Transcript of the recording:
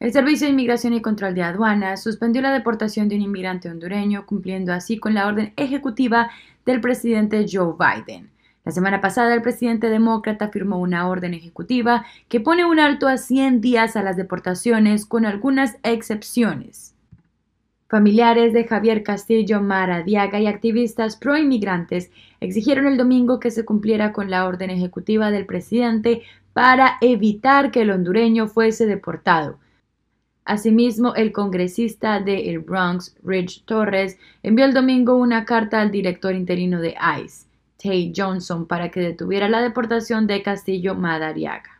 El Servicio de Inmigración y Control de Aduanas suspendió la deportación de un inmigrante hondureño, cumpliendo así con la orden ejecutiva del presidente Joe Biden. La semana pasada, el presidente demócrata firmó una orden ejecutiva que pone un alto a 100 días a las deportaciones, con algunas excepciones. Familiares de Javier Castillo Diaga y activistas pro-inmigrantes exigieron el domingo que se cumpliera con la orden ejecutiva del presidente para evitar que el hondureño fuese deportado. Asimismo, el congresista de El Bronx, Rich Torres, envió el domingo una carta al director interino de ICE, Tay Johnson, para que detuviera la deportación de Castillo Madariaga.